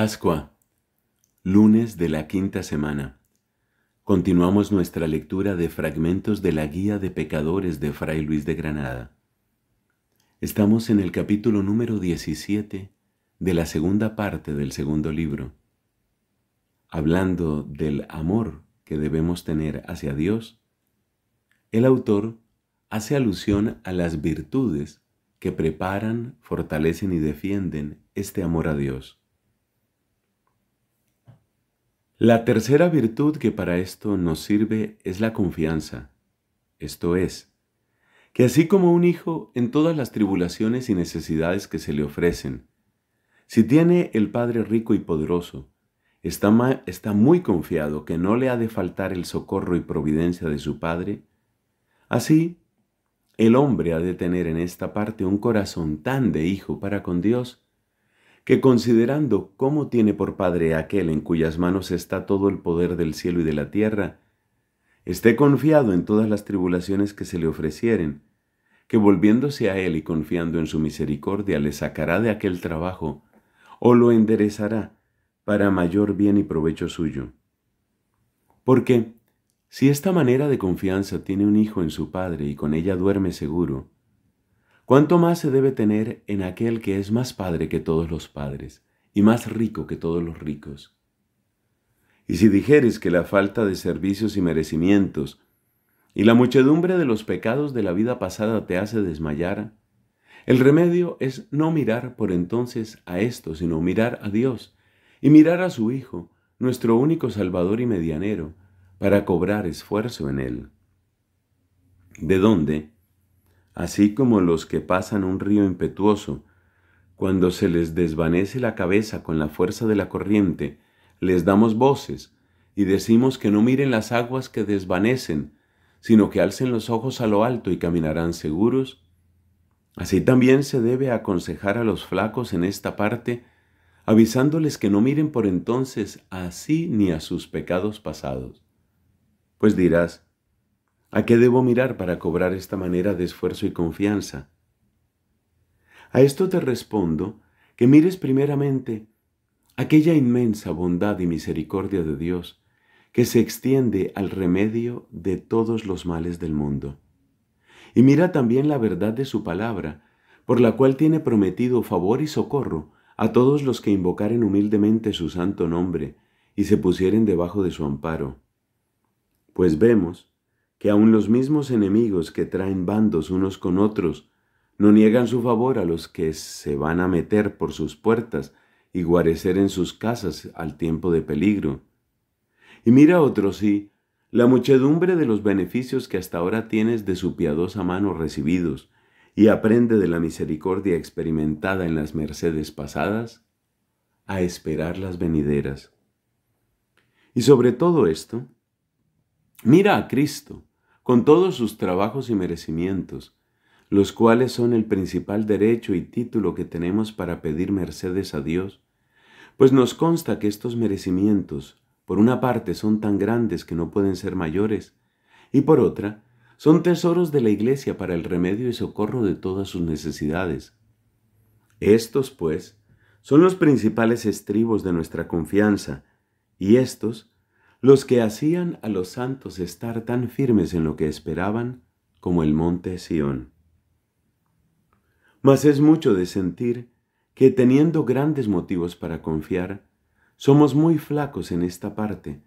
Pascua, lunes de la quinta semana. Continuamos nuestra lectura de fragmentos de la Guía de Pecadores de Fray Luis de Granada. Estamos en el capítulo número 17 de la segunda parte del segundo libro, hablando del amor que debemos tener hacia Dios. El autor hace alusión a las virtudes que preparan, fortalecen y defienden este amor a Dios. La tercera virtud que para esto nos sirve es la confianza, esto es, que así como un hijo en todas las tribulaciones y necesidades que se le ofrecen, si tiene el Padre rico y poderoso, está, está muy confiado que no le ha de faltar el socorro y providencia de su Padre, así el hombre ha de tener en esta parte un corazón tan de hijo para con Dios, que considerando cómo tiene por Padre aquel en cuyas manos está todo el poder del cielo y de la tierra, esté confiado en todas las tribulaciones que se le ofrecieren, que volviéndose a Él y confiando en su misericordia le sacará de aquel trabajo, o lo enderezará para mayor bien y provecho suyo. Porque, si esta manera de confianza tiene un hijo en su Padre y con ella duerme seguro, ¿Cuánto más se debe tener en aquel que es más padre que todos los padres y más rico que todos los ricos? Y si dijeres que la falta de servicios y merecimientos y la muchedumbre de los pecados de la vida pasada te hace desmayar, el remedio es no mirar por entonces a esto, sino mirar a Dios y mirar a su Hijo, nuestro único Salvador y medianero, para cobrar esfuerzo en Él. ¿De dónde? así como los que pasan un río impetuoso, cuando se les desvanece la cabeza con la fuerza de la corriente, les damos voces y decimos que no miren las aguas que desvanecen, sino que alcen los ojos a lo alto y caminarán seguros? Así también se debe aconsejar a los flacos en esta parte, avisándoles que no miren por entonces a sí ni a sus pecados pasados. Pues dirás, ¿A qué debo mirar para cobrar esta manera de esfuerzo y confianza? A esto te respondo que mires primeramente aquella inmensa bondad y misericordia de Dios que se extiende al remedio de todos los males del mundo. Y mira también la verdad de su palabra, por la cual tiene prometido favor y socorro a todos los que invocaren humildemente su santo nombre y se pusieren debajo de su amparo. Pues vemos que aun los mismos enemigos que traen bandos unos con otros no niegan su favor a los que se van a meter por sus puertas y guarecer en sus casas al tiempo de peligro. Y mira otro sí, la muchedumbre de los beneficios que hasta ahora tienes de su piadosa mano recibidos, y aprende de la misericordia experimentada en las mercedes pasadas, a esperar las venideras. Y sobre todo esto, mira a Cristo, con todos sus trabajos y merecimientos, los cuales son el principal derecho y título que tenemos para pedir mercedes a Dios, pues nos consta que estos merecimientos, por una parte, son tan grandes que no pueden ser mayores, y por otra, son tesoros de la Iglesia para el remedio y socorro de todas sus necesidades. Estos, pues, son los principales estribos de nuestra confianza, y estos los que hacían a los santos estar tan firmes en lo que esperaban como el monte Sión. Mas es mucho de sentir que teniendo grandes motivos para confiar, somos muy flacos en esta parte,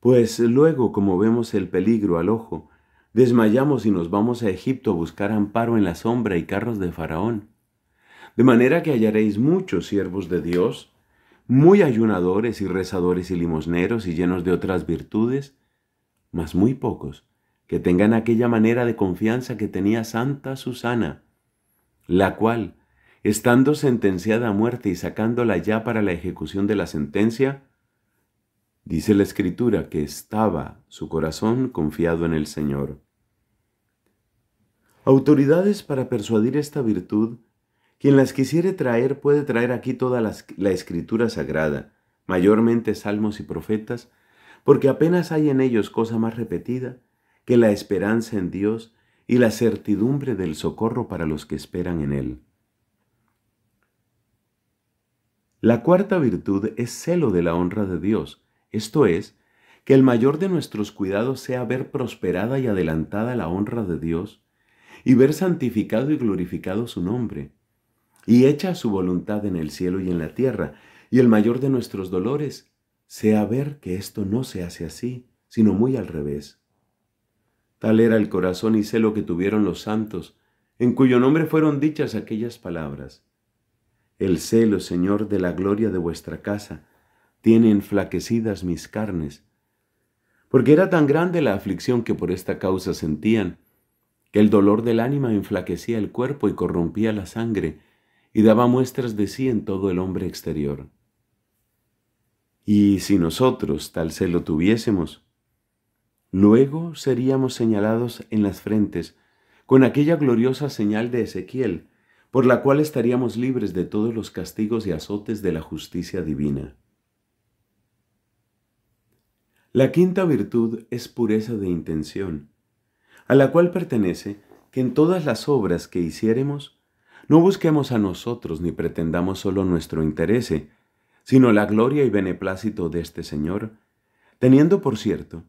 pues luego como vemos el peligro al ojo, desmayamos y nos vamos a Egipto a buscar amparo en la sombra y carros de Faraón. De manera que hallaréis muchos siervos de Dios, muy ayunadores y rezadores y limosneros y llenos de otras virtudes, mas muy pocos que tengan aquella manera de confianza que tenía Santa Susana, la cual, estando sentenciada a muerte y sacándola ya para la ejecución de la sentencia, dice la Escritura que estaba su corazón confiado en el Señor. Autoridades para persuadir esta virtud quien las quisiere traer puede traer aquí toda la, la escritura sagrada, mayormente salmos y profetas, porque apenas hay en ellos cosa más repetida que la esperanza en Dios y la certidumbre del socorro para los que esperan en Él. La cuarta virtud es celo de la honra de Dios, esto es, que el mayor de nuestros cuidados sea ver prosperada y adelantada la honra de Dios y ver santificado y glorificado su nombre, y hecha su voluntad en el cielo y en la tierra. Y el mayor de nuestros dolores sea ver que esto no se hace así, sino muy al revés. Tal era el corazón y celo que tuvieron los santos, en cuyo nombre fueron dichas aquellas palabras. El celo, Señor, de la gloria de vuestra casa, tiene enflaquecidas mis carnes. Porque era tan grande la aflicción que por esta causa sentían, que el dolor del ánima enflaquecía el cuerpo y corrompía la sangre, y daba muestras de sí en todo el hombre exterior. Y si nosotros tal celo tuviésemos, luego seríamos señalados en las frentes con aquella gloriosa señal de Ezequiel, por la cual estaríamos libres de todos los castigos y azotes de la justicia divina. La quinta virtud es pureza de intención, a la cual pertenece que en todas las obras que hiciéremos no busquemos a nosotros ni pretendamos solo nuestro interés, sino la gloria y beneplácito de este Señor, teniendo por cierto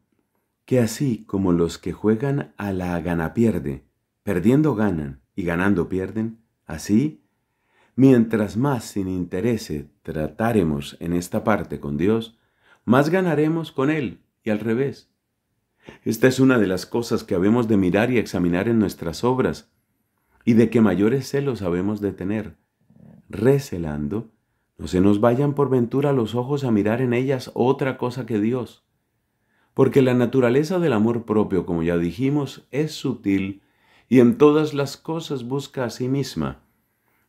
que así como los que juegan a la gana pierde, perdiendo ganan y ganando pierden, así, mientras más sin interés trataremos en esta parte con Dios, más ganaremos con Él y al revés. Esta es una de las cosas que habemos de mirar y examinar en nuestras obras, y de que mayores celos sabemos de tener, recelando, no se nos vayan por ventura los ojos a mirar en ellas otra cosa que Dios. Porque la naturaleza del amor propio, como ya dijimos, es sutil y en todas las cosas busca a sí misma.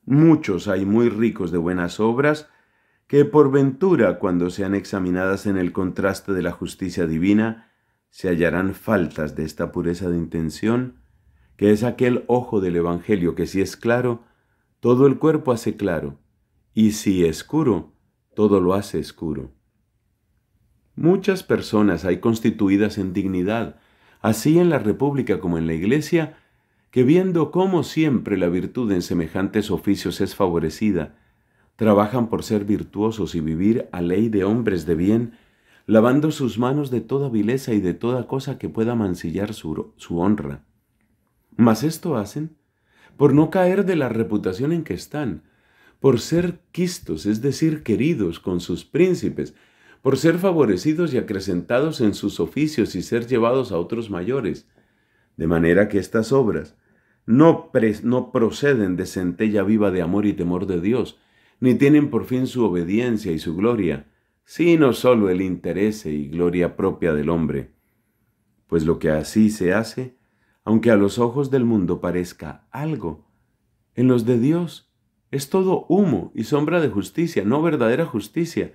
Muchos hay muy ricos de buenas obras que por ventura, cuando sean examinadas en el contraste de la justicia divina, se hallarán faltas de esta pureza de intención que es aquel ojo del Evangelio que si es claro, todo el cuerpo hace claro, y si escuro, todo lo hace oscuro. Muchas personas hay constituidas en dignidad, así en la República como en la Iglesia, que viendo cómo siempre la virtud en semejantes oficios es favorecida, trabajan por ser virtuosos y vivir a ley de hombres de bien, lavando sus manos de toda vileza y de toda cosa que pueda mancillar su honra. Mas esto hacen por no caer de la reputación en que están, por ser quistos, es decir, queridos con sus príncipes, por ser favorecidos y acrecentados en sus oficios y ser llevados a otros mayores. De manera que estas obras no, no proceden de centella viva de amor y temor de Dios, ni tienen por fin su obediencia y su gloria, sino sólo el interés y gloria propia del hombre. Pues lo que así se hace aunque a los ojos del mundo parezca algo, en los de Dios es todo humo y sombra de justicia, no verdadera justicia,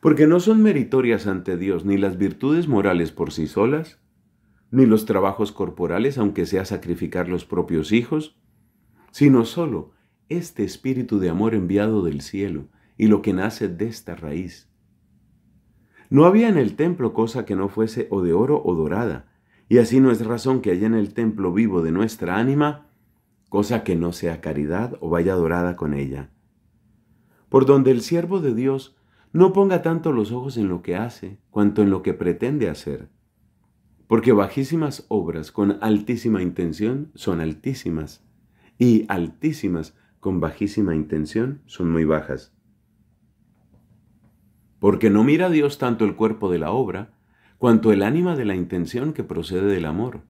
porque no son meritorias ante Dios ni las virtudes morales por sí solas, ni los trabajos corporales, aunque sea sacrificar los propios hijos, sino solo este espíritu de amor enviado del cielo y lo que nace de esta raíz. No había en el templo cosa que no fuese o de oro o dorada, y así no es razón que haya en el templo vivo de nuestra ánima cosa que no sea caridad o vaya dorada con ella. Por donde el siervo de Dios no ponga tanto los ojos en lo que hace, cuanto en lo que pretende hacer. Porque bajísimas obras con altísima intención son altísimas, y altísimas con bajísima intención son muy bajas. Porque no mira Dios tanto el cuerpo de la obra, cuanto el ánima de la intención que procede del amor,